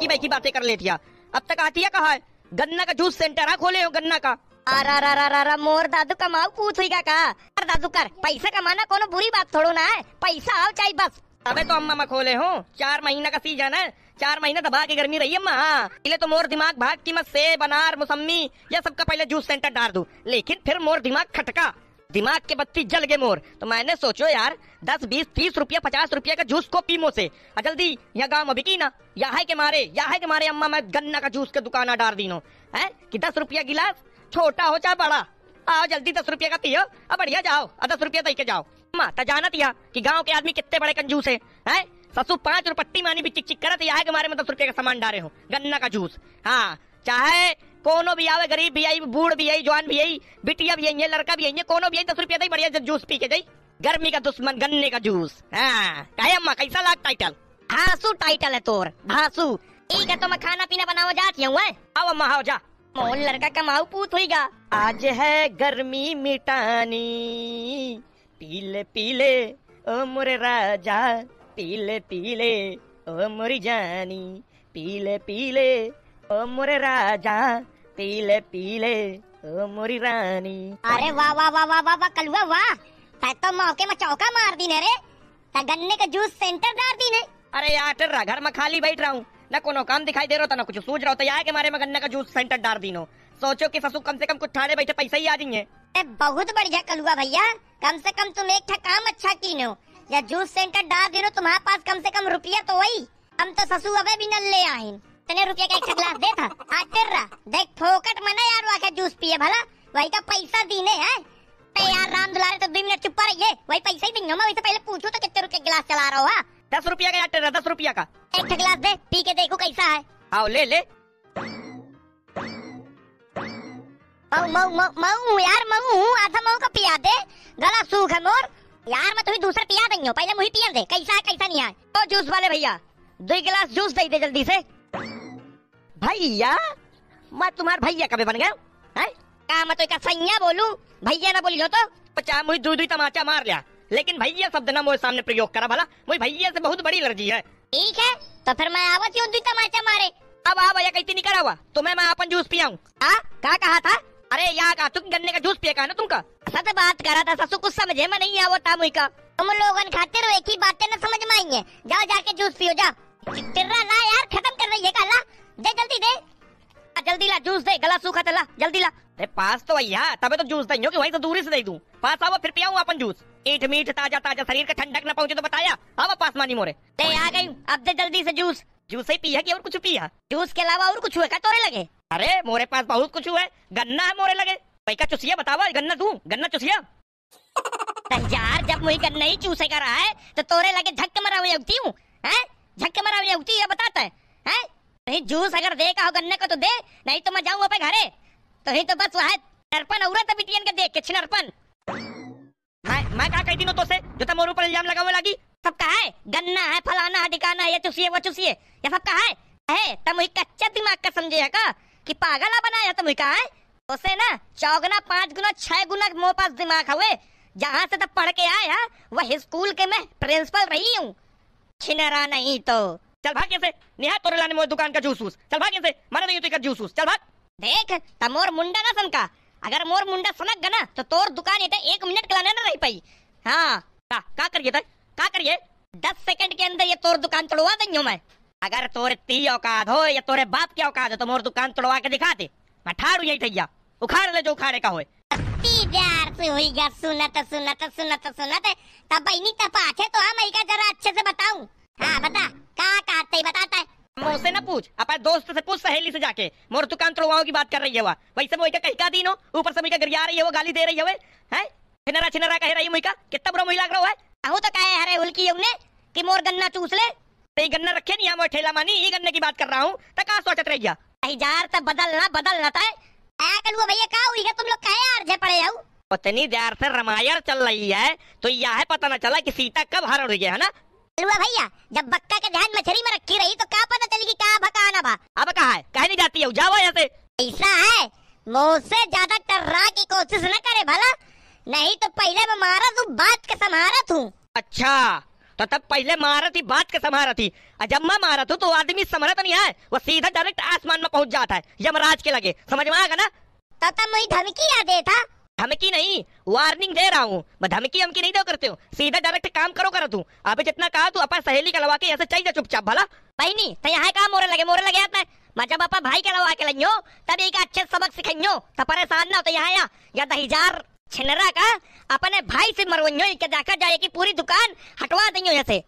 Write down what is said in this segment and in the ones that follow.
की बैठी बातें कर लेती अब तक आती है कहा गन्ना का जूस सेंटर है खोले हो गन्ना का मोर दादू कमाओ पूछ का कर दादू कर पैसा कमाना कोनो बुरी बात थोड़ो ना है पैसा आओ चाहे बस अबे तो अम्मा खोले हूँ चार महीना का सीजन है चार महीना दबा के गर्मी रही अम्मा पहले तो मोर दिमाग भाग की मत सेब अनार मौसमी यह सबका पहले जूस सेंटर डाल दू लेकिन फिर मोर दिमाग खटका दिमाग के बत्ती जल गए मोर तो मैंने सोचो यार दस बीस तीस रुपया पचास रुपया का जूस को पी से जल्दी यहाँ गाँव में बिकी ना या है के मारे या है के मारे अम्मा मैं गन्ना का जूस के दुकाना डाल दीनो है कि दस रुपया गिलास छोटा हो चाहे बड़ा आओ जल्दी दस रुपया का पियो अब बढ़िया जाओ दस रुपया दे के जाओ अम्मा तो जाना दिया कि गाँव के आदमी कितने बड़े कंजूस है, है? ससु पांच रुपट्टी मानी भी चिक चिक करत यहाँ के मारे में दस रुपये का सामान डाले हो गन्ना का जूस हाँ चाहे कोनो भी आवे गरीब भी आई बूढ़ भी आई जवान भी आई बिटिया भी आई है लड़का भी आई है कोनो भी आई दस रुपया दई बढ़िया जूस पी के जाई गर्मी का दुश्मन गन्ने का जूस हाँ अम्मा कैसा लाग टाइटल हासू टाइटल है तोर हासू ठीक है तो मैं खाना पीना बनाओ जाती हूँ आओ अम्मा आओ जा मोहन लड़का कमाऊ पूत होगा आज है गर्मी मिटानी पीले पीले ओ मोरे राजा पीले पीले ओ मोरी जानी पीले पीले ओ मोरे राजा पीले पीले ओ मोरी रानी अरे वाह वाह वाह वाह वाह वा, कलुआ वाह तै तो मौके में चौका मार दी ने रे तै तो गन्ने का जूस सेंटर डाल दी ने अरे यार टर रहा घर में खाली बैठ रहा हूँ ना कोनो काम दिखाई दे रहा था तो ना कुछ सूझ रहा होता तो के मारे में गन्ने का जूस सेंटर डाल दीनो सोचो कि ससुर कम से कम कुछ ठाड़े बैठे पैसे ही आ जाएंगे जाइए बहुत बढ़िया कलुआ भैया कम से कम तुम एक ठा काम अच्छा की नो या जूस सेंटर डाल देनो तुम्हारे पास कम से कम रुपया तो वही हम तो ससु अबे भी न ले आए इतने रुपए का एक ग्लास दे था आज तेर रहा देख फोकट मना यार वाके जूस पिए भला वही का तो पैसा दीने है ते यार राम दुलारे तो दो मिनट चुप पर रहिए वही पैसा ही देंगे मैं वैसे पहले पूछो तो कितने रुपये गिलास चला रहा हो हाँ? दस रुपया का यार तेरा दस रुपया का एक गिलास दे पी के देखो कैसा है आओ ले ले मऊ मऊ मऊ यार मऊ आधा मऊ का पिया दे गला सूख है मोर यार मैं तुम्हें दूसरा पिया देंगे पहले मुझे पिया दे कैसा है कैसा नहीं है तो जूस वाले भैया दो गिलास जूस दे दे जल्दी से भैया मैं तुम्हारे भैया कभी बन गया है का मैं तो एक सैया बोलू भैया ना बोली बोलियो तो पचा मुझे दूध दू तमाचा मार लिया लेकिन भैया शब्द ना मुझे सामने प्रयोग करा भला मुझे भैया से बहुत बड़ी एलर्जी है ठीक है तो फिर मैं आवा क्यों दूध तमाचा मारे अब आ भैया कहती नहीं तो करा हुआ तो मैं अपन जूस पियाऊं का हाँ? कहा था अरे यहाँ का तुम गन्ने का जूस पिया का ना तुमका सत तो बात करा था ससु कुछ समझे मैं नहीं आवा था मुई का तुम खाते रहो एक ही बातें ना समझ में आई है जाओ जाके जूस पियो जा ना जूस दे गला सूखा चला जल्दी ला अरे पास तो भैया तबे तो जूस दही हो तो दूरी से दे दू पास आओ फिर पियाऊं अपन जूस ईट मीट ताजा ताजा शरीर का ठंडक न पहुंचे तो बताया अब पास मानी मोरे ते आ गई अब दे जल्दी से जूस जूस ही पिया की और कुछ पिया जूस के अलावा और कुछ हुआ तोरे लगे अरे मोरे पास बहुत कुछ हुआ है गन्ना है मोरे लगे पैका चुसिया बतावा गन्ना तू गन्ना चुसिया यार जब मुझे गन्ना ही चूसे कर रहा है तो तोरे लगे झक मरा हुई उगती हूँ झक मरा हुई उगती है बताता है नहीं जूस अगर देखा हो गन्ने को तो दे नहीं तो मैं जाऊं अपने घरे तो ही तो बस वह नरपन औरत बिटियन के देख किछ नरपन मैं मैं का कई दिनों तो से जो तुम मोरू पर इल्जाम हुआ लगी सब का है गन्ना है फलाना है ठिकाना है ये चुसिए वो चुसिए ये सब का है है तुम ही कच्चा दिमाग का समझे का कि पागला बनाया तुम कहा है उसे ना चौगना पांच गुना छह गुना मोह पास दिमाग हुए जहाँ से तब तो पढ़ के आया हाँ, वह स्कूल के मैं प्रिंसिपल रही हूँ छिनरा नहीं तो चल भाग से नेहा तोरे लाने मोर दुकान का जूस चल भाग से मारे नहीं तुकर जूस चल भाग देख तमोर मुंडा ना सनका अगर मोर मुंडा सनक गना तो तोर दुकान एटा एक मिनट के लाने ना रह पाई हाँ का, का करिए था का करिए दस सेकंड के अंदर ये तोर दुकान तोड़वा देंगे मैं अगर तोरे ती औकात हो या तोरे बाप की औकात हो तो मोर दुकान तोड़वा के दिखा दे मैं ठाड़ू यही ठैया उखाड़ ले जो उखाड़े का होए प्यार से होईगा सुनत सुनत सुनत सुनत तब बहनी तपा तो हम जरा अच्छे से बताऊं हाँ बता कहाँ काटते ही बताता है मुझसे ना पूछ अपने दोस्त से पूछ सहेली से जाके मोर तू तो कान तोड़वाओं की बात कर रही है वह वैसे मुझे कहीं का दिन हो ऊपर से मुझे गरिया रही है वो गाली दे रही है वे है छिनरा छिनरा कह रही मुझका कितना बुरा मुझे लग रहा है अहो तो कहे हरे उल्की ने कि मोर गन्ना चूस ले ते गन्ना रखे नहीं हम हाँ, ठेला मानी ये गन्ने की बात कर रहा हूँ तो कहाँ सोचत रह रही हजार तो बदलना बदलना था वो भैया का हुई है तुम लोग कहे आर्जे पड़े हो उतनी देर से रामायण चल रही है तो यह पता ना चला कि सीता कब हरण हुई है ना लुआ भैया जब बक्का के ध्यान मछली में रखी रही तो क्या पता चलेगी कि भकाना भका भा अब कहा है कह नहीं जाती है जाओ यहाँ से ऐसा है मुझसे ज्यादा टर्रा की कोशिश न करे भला नहीं तो पहले मैं मारा तू बात के संहारा तू अच्छा तो तब पहले मारा थी बात के समारा थी जब मैं मारा थी तो आदमी समझा तो नहीं है वो सीधा डायरेक्ट आसमान में पहुंच जाता है यमराज के लगे समझ में आएगा ना तो तब मुझे धमकी याद था धमकी नहीं वार्निंग दे रहा हूँ मैं धमकी हमकी नहीं दो करते हो सीधा डायरेक्ट काम करो करो तू अभी जितना कहा तू अपन सहेली का कलवा के ऐसे चाहिए चुपचाप भला भाई नहीं तो यहाँ कहा मोरे लगे मोरे लगे अपना मैं जब अपना भाई के कलवा के लइयो तब एक अच्छे सबक सिखाइयो तो परेशान ना हो तो यहाँ या दहिजार तो छिनरा का अपने भाई से मरवाइयो के जाकर जाए की पूरी दुकान हटवा दियो यहाँ से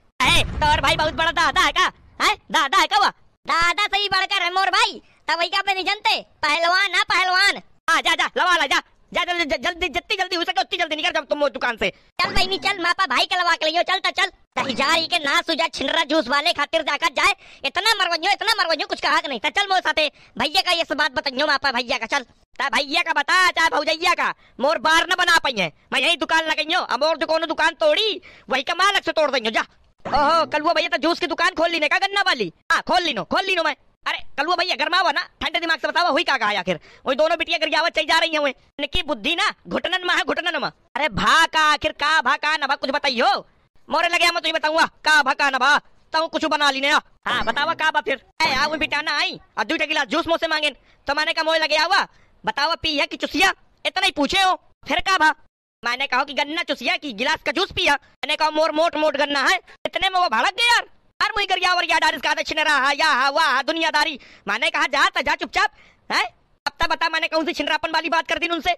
तो और भाई बहुत बड़ा दादा है का है दादा है का दादा सही बढ़कर है मोर भाई तब वही का पे पहलवान है हाँ, पहलवान आ जा जा लवा ला जा जल्दी जल्दी जितनी जल्दी हो सके उतनी जल्दी निकल जाओ तुम दुकान से चल बहनी चल मापा भाई लवा के लियो चल ता तो चल दहिजारी के ना सुजा छिनरा जूस वाले खातिर जाकर जाए इतना मरवाइयो इतना मरवाइयो कुछ कहा नहीं था चल मोर साथे भैया का ये सब बात बताइयो मापा भैया का चल ता भैया का बता चाहे भौजैया का मोर बार न बना है मैं यही दुकान लगाइयो अब और दुकानों दुकान तोड़ी वही का मालक से तोड़ देंगे जा ओहो कल वो भैया तो जूस की दुकान खोल ली ने का गन्ना वाली हाँ खोल लीनो खोल लीनो मैं अरे कलुआ भैया गर्मा हुआ ना ठंडे दिमाग से बतावा हुई का कहा आखिर वही दोनों बिटिया गिर जावा चल जा रही है निकी बुद्धि ना घुटनन मा है घुटनन मा अरे भा का आखिर का भा का ना कुछ बताइयो मोरे लगे मैं तुझे बताऊंगा का भा का ना तो कुछ बना ली हाँ, ना हाँ बतावा का बा फिर आओ बिटाना आई और दूटा गिलास जूस मोसे मांगे तो मैंने कहा मोह लगे हुआ बतावा पी है चुसिया इतना ही पूछे हो फिर का भा मैंने कहा कि गन्ना चुसिया की गिलास का जूस पिया मैंने कहा मोर मोट मोट गन्ना है इतने में वो भड़क गया यार अरे मुई करिया वरिया डारिस का छिन रहा या दुनियादारी माने कहा जा जा चुपचाप है अब तक बता कौन सी छिनरापन वाली बात कर दी उनसे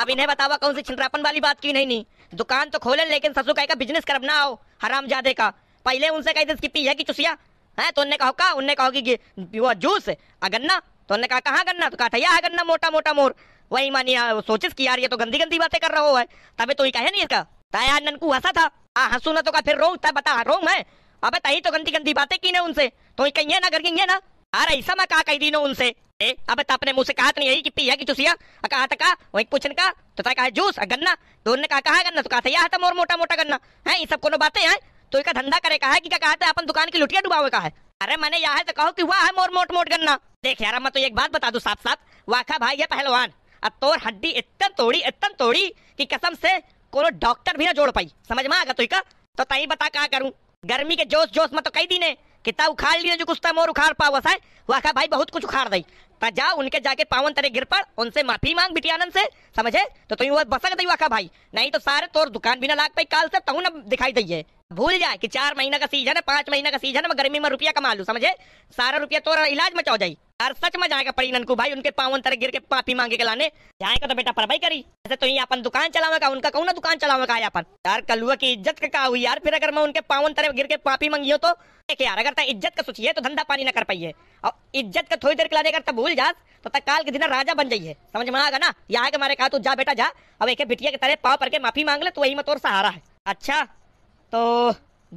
अब इन्हें बतावा कौन सी छिनरापन वाली बात की नहीं नहीं दुकान तो खोले लेकिन ससुर का बिजनेस कर ना आओ हराम जादे का पहले उनसे कही पी है कि चुसिया है तो उनने कहो का उनने कहो की वो जूस गन्ना तो उनने कहा कहाँ गन्ना तो कहा था यह गन्ना मोटा मोटा मोर वही मानी सोचिस की यार ये तो गंदी गंदी बातें कर रहा हो है तभी तो ही कहे नहीं इसका यार ननकू हंसा था हंसू ना तो का फिर रो बता रो मैं अबे तही तो गंदी गंदी बातें की ने उनसे तो कही ना कर गई ना अरे ऐसा मैं कहा कही दी नो उनसे ए अबे अब तो अपने मुंह से कहा तो नहीं है कि पिया की चुसिया कहा तका तो वही पूछन का तो कहा जूस गन्ना तो ने कहा कहा गन्ना तो कहा था यह मोर मोटा मोटा गन्ना है ये सब कोनो बातें हैं तो इसका धंधा करे कहा है कि क्या कहा था अपन दुकान की लुटिया डुबावे का है अरे मैंने यहाँ है तो कहो कि वाह है मोर मोट मोट गन्ना देख यार मैं तो एक बात बता दू साथ साथ वाखा भाई है पहलवान अब तोर हड्डी इतन तोड़ी इतन तोड़ी कि कसम से कोनो डॉक्टर भी ना जोड़ पाई समझ में आगा तुका तो तई बता क्या करूँ गर्मी के जोश जोश में तो कई दिन है तब उखाड़ लिए जो कुछ मोर उखाड़ पावस है वह भाई बहुत कुछ उखाड़ दई तो जाओ उनके जाके पावन तरे गिर पड़ उनसे माफी मांग बिटियानंद से समझे तो तुम वो बसक दई वाखा भाई नहीं तो सारे तोर दुकान भी ना लाग पाई काल से तहु ना दिखाई है भूल जाए कि चार महीना का सीजन है पांच महीना का सीजन है मैं गर्मी में रुपया कमा लू समझे सारा रुपया तोरा इलाज में चौ जाई यार सच में जाएगा पड़ी ननकू भाई उनके पावन तरह गिर के पापी मांगे के लाने जाएगा तो बेटा परवाही करी ऐसे तो ये अपन दुकान चलावेगा उनका कौन ना दुकान चलावेगा अपन यार कलुआ की इज्जत का कहा हुई यार फिर अगर मैं उनके पावन तरह गिर के पापी मांगी हो तो देख यार अगर इज्जत का सोचिए तो धंधा पानी ना कर पाइए और इज्जत का थोड़ी देर के लाने अगर तब भूल जास तो तक काल के दिन राजा बन जाइए समझ में आएगा ना यहाँ के मारे कहा तू जा बेटा जा अब एक बिटिया के तरह पाव पर माफी मांग ले तो वही में सहारा है अच्छा तो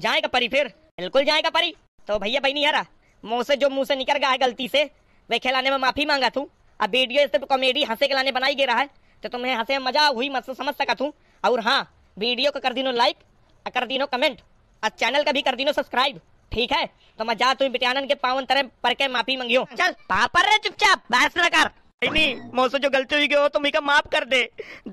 जाएगा परी फिर बिल्कुल जाएगा परी तो भैया भाई नहीं यार मुँह से जो मुँह से निकल गया है गलती से वे खिलाने में माफी मांगा तू अब वीडियो सिर्फ कॉमेडी हंसे खिलाने बनाई गई रहा है तो तुम्हें हंसे में मजा हुई मत समझ सका तू और हाँ वीडियो को कर दिनो लाइक कर दिनो कमेंट और चैनल का भी कर दिनो सब्सक्राइब ठीक है तो मैं जा तुम बिटियानन के पावन तरह पर के माफी मांगियो चल पापर रे चुपचाप बहस न कर नहीं मोसो जो गलती हुई हो तुम का माफ कर दे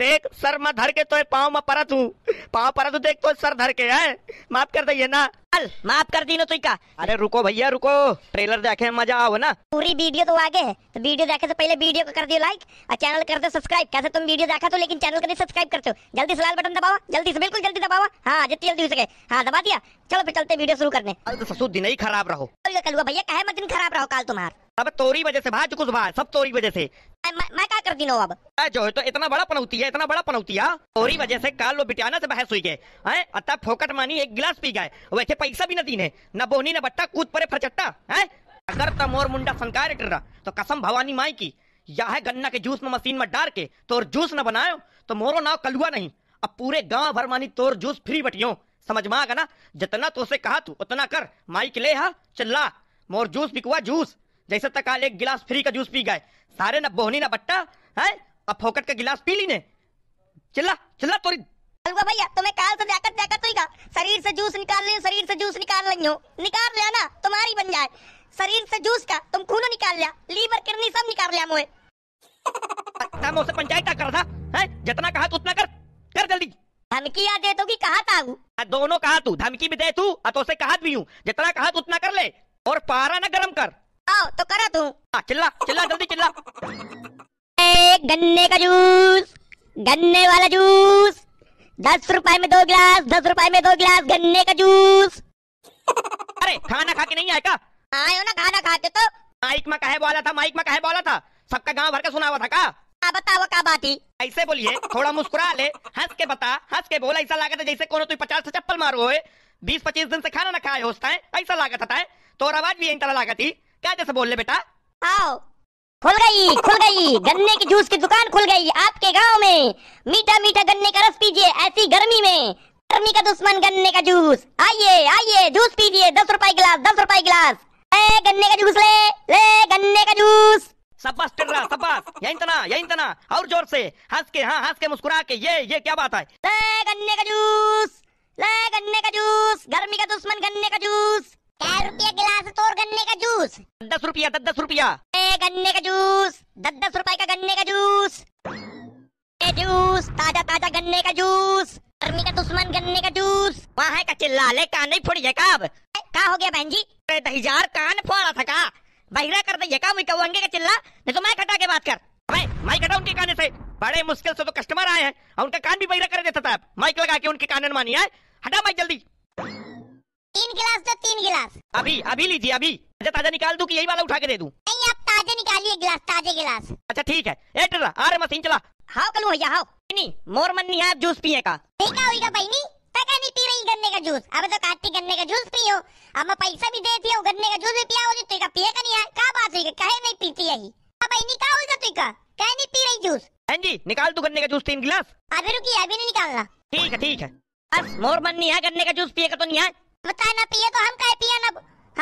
देख सर मैं धर के तो पाँव में परत हूँ पाँव परत हूँ देख तो सर धर के है माफ कर दे ये ना चल माफ कर दीनो तुका अरे रुको भैया रुको ट्रेलर देखे मजा आओ ना पूरी वीडियो तो आगे है तो वीडियो देखे से तो पहले वीडियो को कर दियो लाइक और चैनल कर दो सब्सक्राइब कैसे तुम वीडियो देखा तो लेकिन चैनल कर सब्सक्राइब करते हो जल्दी से लाल बटन दबाओ जल्दी से बिल्कुल जल्दी दबाओ हाँ जितनी जल्दी हो सके हाँ दबा दिया चलो फिर चलते वीडियो शुरू करने तो ससुर दिन ही खराब रहो कल भैया कहे मत दिन खराब रहो कल तुम्हारा अब तोरी वजह से भाज कुछ भाज सब तोरी वजह से मैं, क्या करती हूँ अब जो है तो इतना बड़ा पनौती है इतना बड़ा पनौतिया हाँ? और वजह से काल लो बिटियाना से बहस हुई गए हाँ? अतः फोकट मानी एक गिलास पी गए वैसे पैसा भी न दीने न बोनी न बट्टा कूद परे फरचट्टा है हाँ? अगर तम और मुंडा रहा तो कसम भवानी माई की यह है गन्ना के जूस में मशीन में डाल के तोर जूस न बनायो तो मोरो नाव कलुआ नहीं अब पूरे गांव भर मानी तोर जूस फ्री बटियो समझ में आ ना जितना तो उसे कहा तू उतना कर माइक ले हा चल्ला मोर जूस बिकवा जूस जैसे तक आल एक गिलास फ्री का जूस पी गए सारे ना बोहनी ना बट्टा है अब फोकट का गिलास पी ली ने चिल्ला चिल्ला तोरी हलवा भैया तुम्हें तो काल से जाकर जाकर तोई का शरीर से जूस निकाल ले शरीर से जूस निकाल रही हो निकाल लिया ना तुम्हारी बन जाए शरीर से जूस का तुम खून निकाल लिया लीवर किडनी सब निकाल लिया मोए काम उसे पंचायत कर था है जितना कहा उतना कर कर जल्दी धमकी आ दे तो की कहा था आ दोनों कहा तू धमकी भी दे तू आ तो से कहा भी हूं जितना कहा उतना कर ले और पारा ना गरम कर आओ तो करा तू हाँ, चिल्ला चिल्ला जल्दी चिल्ला एक गन्ने का जूस गन्ने वाला जूस दस रुपए में दो गिलास दस रुपए में दो गिलास गन्ने का जूस अरे खाना खा के नहीं आया क्या आए हो ना खाना खाते तो माइक में कहे बोला था माइक में कहे बोला था सबका गांव भर का सुना हुआ था का आ बताओ क्या बात ही ऐसे बोलिए थोड़ा मुस्कुरा ले हंस के बता हंस के बोला ऐसा लागत है जैसे कोनो तू पचास से चप्पल मारो हो बीस पच्चीस दिन से खाना ना खाए होता है ऐसा लागत आता है तो आवाज भी यही तरह लागत ही क्या जैसा बोल ले बेटा आओ खुल गई खुल गई गन्ने की जूस की दुकान खुल गई आपके गांव में मीठा मीठा गन्ने का रस पीजिए ऐसी गर्मी में गर्मी का दुश्मन गन्ने का जूस आइए आइए जूस पीजिए दस रुपए गिलास दस रुपए गिलास ए गन्ने का जूस ले ले गन्ने का जूस सबस टिर्रा सबस यही तना यही तना और जोर से हंस के हाँ हंस के मुस्कुरा के ये ये क्या बात है ले गन्ने का जूस ले गन्ने का जूस गर्मी का दुश्मन गन्ने का जूस रुपया गिलास तो गन्ने का जूस दस रुपया दस दस रुपया गन्ने का जूस दस दस रुपए का गन्ने का जूस जूस ताजा ताजा गन्ने का जूस गर्मी का दुश्मन गन्ने का जूस वहाँ का चिल्ला ले कान नहीं फोड़ी काब का हो गया बहन जी हजार कान फोड़ा था का बहिरा कर दे का मुझे अंगे का चिल्ला नहीं तो मैं खटा के बात कर मैं मैं खटा उनके कान से बड़े मुश्किल से तो कस्टमर आए हैं और उनका कान भी बहिरा कर देता था माइक लगा के उनके मानी है हटा माइक जल्दी गिलास तो तीन गिलास अभी अभी लीजिए अभी ताजा ताजा निकाल दूं कि यही वाला उठा के दे दूं नहीं आप ताजे निकालिए गिलास ताजे गिलास अच्छा ठीक है एटर अरे मशीन चला हाउ कलू भैया हाउ नहीं मोर मन नहीं आप जूस पिए का ठीक है बहनी तका नहीं पी रही गन्ने का जूस अब तो काटी गन्ने का जूस पियो अब मैं पैसा भी देती हूं गन्ने का जूस भी पिया हो जी तुका पिए का नहीं है का बात है कहे नहीं पीती यही अब बहनी का होगा का कहे नहीं पी रही जूस हां जी निकाल तू गन्ने का जूस तीन गिलास अभी रुकिए अभी नहीं निकालना ठीक है ठीक है बस मोर मन नहीं है गन्ने का जूस पिए का तो नहीं है बताए ना पिए तो हम काहे पिए ना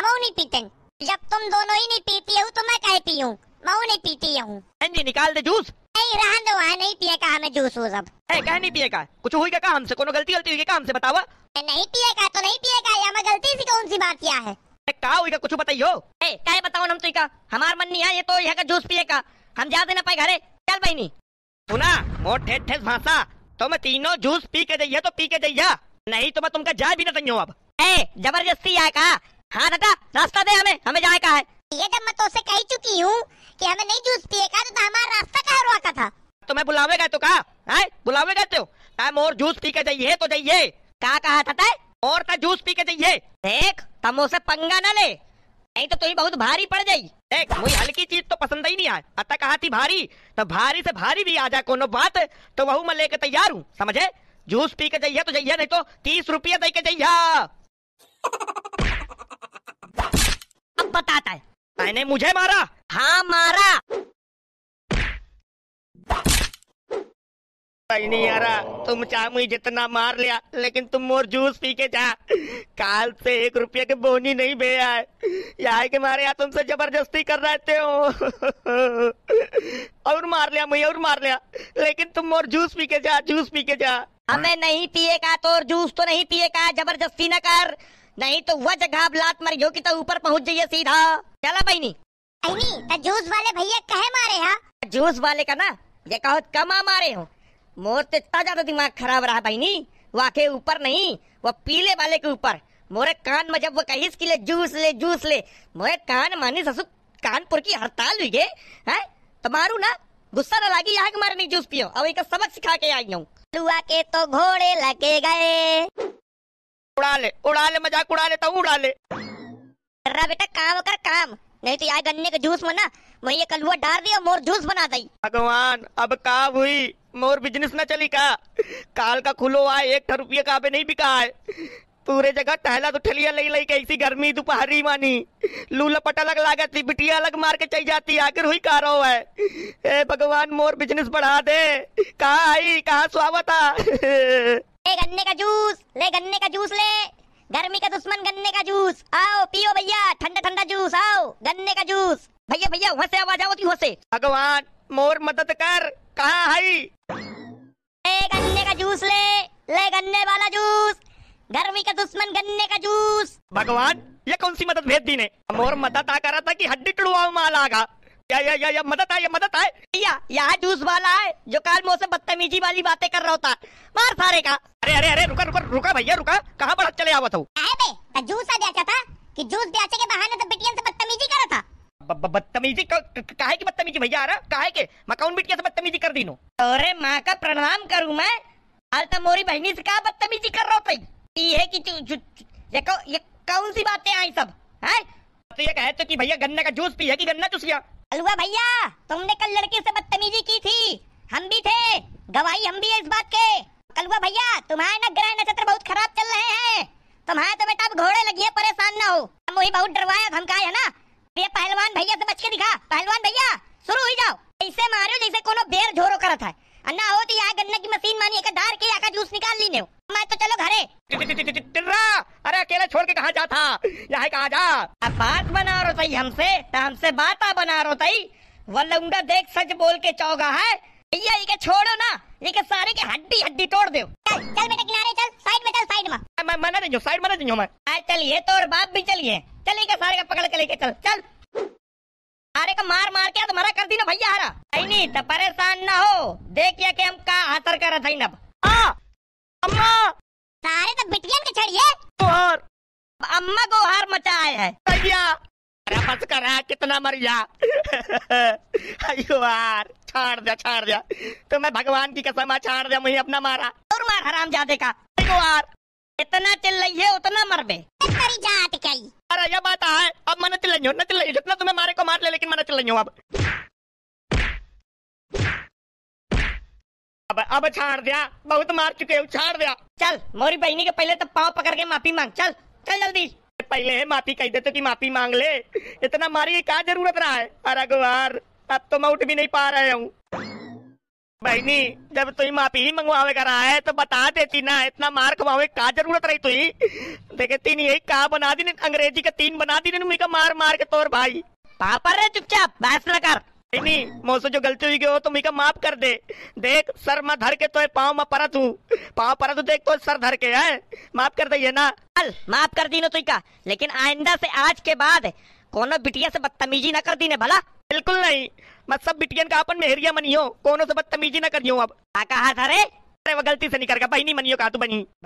हम नहीं पीते जब तुम दोनों ही नहीं पीती हो तो मैं काहे पीऊं मैं नहीं पीती हूँ जी निकाल दे जूस नहीं रहन दो वहाँ नहीं पिएगा हमें जूस वो सब कह नहीं पिएगा कुछ हुई का हमसे कोनो गलती गलती हुई का हमसे बतावा नहीं पिएगा तो नहीं पिएगा या मैं गलती सी कौन सी बात क्या है का हुई कुछ बताइयो ए काहे बताओ हम तुई का हमार मन नहीं है ये तो यहाँ का जूस पिए का हम जा देना पाए घरे चल बहनी सुना मोर ठेठ ठेठ भाषा तो मैं तीनों जूस पी के जइया तो पी के जइया नहीं तो मैं तुमका जा भी ना तैयो अब ए जबरदस्ती आए कहा हाँ दादा रास्ता दे हमें हमें जाए कहा है ये जब मैं तो उसे कह चुकी हूँ कि हमें नहीं जूस पिए का तो हमारा रास्ता कहा रोका था तुम्हें गए तो कहा है बुलावे गए तो टाइम तो? और जूस पी के जाइए तो जाइए कहा कहा था तय और का तो जूस पी के जाइए देख तम उसे पंगा न ले नहीं तो तुम बहुत भारी पड़ जाई देख मुझे हल्की चीज तो पसंद ही नहीं आए अतः कहा थी भारी तो भारी से भारी भी आ जाए कोनो बात तो वह मैं लेके तैयार हूँ समझे जूस पी के जाइए तो जाइए नहीं तो तीस रुपया दे के जाइया अब बताता है मैंने मुझे मारा हाँ मारा नहीं नहीं रहा तुम चामुई जितना मार लिया लेकिन तुम मोर जूस पी के जा काल से एक रुपये के बोनी नहीं बे आए यहाँ के मारे यार तुमसे जबरदस्ती कर रहे हो और मार लिया मुझे और मार लिया लेकिन तुम मोर जूस पी के जा जूस पी के जा हमें नहीं पिएगा तो जूस तो नहीं पिएगा जबरदस्ती ना कर नहीं तो वह जगह लात मारी होगी तो ऊपर पहुँच जाइए सीधा चला बहनी जूस वाले भैया कहे मारे हा हाँ? जूस वाले का ना ये कहो कमा मारे हो मोर तो इतना ज्यादा दिमाग खराब रहा बहनी वाके ऊपर नहीं वो पीले वाले के ऊपर मोरे कान में जब वो कही इसके लिए जूस ले जूस ले मोरे कान मानी ससु कानपुर की हड़ताल हुई है तो मारू ना गुस्सा ना लागी यहाँ के मारे नहीं जूस पियो अब एक सबक सिखा के आई हूँ के तो घोड़े लगे गए उड़ा ले उड़ा ले मजाक उड़ा लेता हूँ उड़ा ले अरे बेटा काम कर काम नहीं तो यार गन्ने का जूस बना वही एक हलवा डाल दिया मोर जूस बना दई भगवान अब का हुई मोर बिजनेस ना चली का काल का खुलो आए एक रुपये का पे नहीं बिका है पूरे जगह टहला तो ठलिया लई लई कैसी गर्मी दोपहरी मानी लू लपटा अलग लागत थी बिटिया अलग मार के चल जाती आखिर हुई का रो है ए भगवान मोर बिजनेस बढ़ा दे कहा आई कहा स्वागत ए गन्ने का जूस ले गन्ने का जूस ले गर्मी का दुश्मन गन्ने का जूस आओ पियो भैया ठंडा ठंडा जूस आओ गन्ने का जूस भैया भैया वहाँ से आवाज आओ वहाँ से भगवान मोर मदद कर कहा है ए गन्ने का जूस ले ले गन्ने वाला जूस गर्मी का दुश्मन गन्ने का जूस भगवान ये कौन सी मदद भेज दी ने मोर मदद आ करा था कि हड्डी टुड़वाओ माल आगा या या या, या मदद आए मदद आए या यहाँ जूस वाला है जो काल मुझसे बदतमीजी वाली बातें कर रहा होता मार सारे का अरे अरे अरे रुका रुका रुका भैया रुका कहाँ पर चले आवा था जूस आ जाता था कि जूस बेचे के बहाने तो बिटिया से बदतमीजी करा था बदतमीजी काहे की बदतमीजी भैया आ रहा काहे के मैं कौन बिटिया से बदतमीजी कर दीनू अरे माँ का प्रणाम करूँ मैं तो मोरी बहनी से कहा बदतमीजी कर रहा था ये की ये, कौन सी बातें आई सब है तो ये कहे तो कि भैया गन्ना का जूस पी है कि गन्ना चूस चूसिया अलवा भैया तुमने कल लड़की से बदतमीजी की थी हम भी थे गवाही हम भी है इस बात के कलुआ भैया तुम्हारे ना ग्रह नक्षत्र बहुत खराब चल रहे हैं तुम्हारे तो बेटा घोड़े लगी है परेशान ना हो हम वही बहुत डरवाया धमकाया है ना ये पहलवान भैया से बच के दिखा पहलवान भैया शुरू हो जाओ ऐसे मारो जैसे कोनो बेर झोरो करत है अन्ना हो तो यहाँ गन्ना की मशीन मानी एक डार के यहाँ का जूस निकाल ली हो मैं तो चलो घरे अरे अकेले छोड़ के कहा जा था यहाँ कहा जा अब बात बना रो सही हमसे हमसे बात बना रो तई वल्लुंगा देख सच बोल के चौगा है भैया ये छोड़ो ना ये के सारे के हड्डी हड्डी तोड़ दो चल चल बेटा किनारे चल साइड में चल साइड में मैं मना रही साइड में रही हूं मैं चलिए तो और बाप भी चलिए चलिए के सारे का पकड़ के लेके चल चल अरे का मार मार के तुम्हारा कर दी ना भैया हरा नहीं तो परेशान ना हो देखिए के हम का आतर कर रहा था इनब अम्मा सारे तो बिटियन के चढ़िए और अम्मा को हार मचा आए है भैया रफस करा कितना मरिया अयो यार छाड़ दिया छाड़ दिया तो मैं भगवान की कसम छाड़ दिया मुझे अपना मारा और मार हराम जाते का यार इतना चिल्लाइए उतना मर बे जात कई अरे ये बात है अब मना चिल्लाई न ना जितना तुम्हें मारे को मार ले लेकिन मना चिल्लाई अब अब अब छाड़ दिया बहुत मार चुके हो छाड़ दिया चल मोरी बहनी के पहले तो पाँव पकड़ के माफी मांग चल चल जल्दी पहले माफी कह देते की माफी मांग ले इतना मारी क्या जरूरत रहा है अरे गुवार अब तो मैं उठ भी नहीं पा रहे हूँ बहनी जब तुम माफी ही मंगवावे कर रहा है तो बता देती ना इतना मार खवावे का जरूरत रही तुम देखे तीन यही का बना दी अंग्रेजी का तीन बना दी मुझे मार मार के तोर भाई पापा रे चुपचाप बहस न कर नहीं मोसो जो गलती हुई हो तो मुझे माफ कर दे देख सर मैं धर के तो पाँव मैं परत हूँ पाँव परत देख तो सर धर के है माफ कर दे ना चल माफ कर दी ना तुका लेकिन आइंदा से आज के बाद कोनो बिटिया से बदतमीजी ना कर दी ने भला बिल्कुल नहीं मत सब बिटियन का अपन मेहरिया हो कोनो से बदतमीजी ना हो अब का हाथ अरे अरे वो गलती से नहीं करगा भाई नहीं हो कहा तू बनी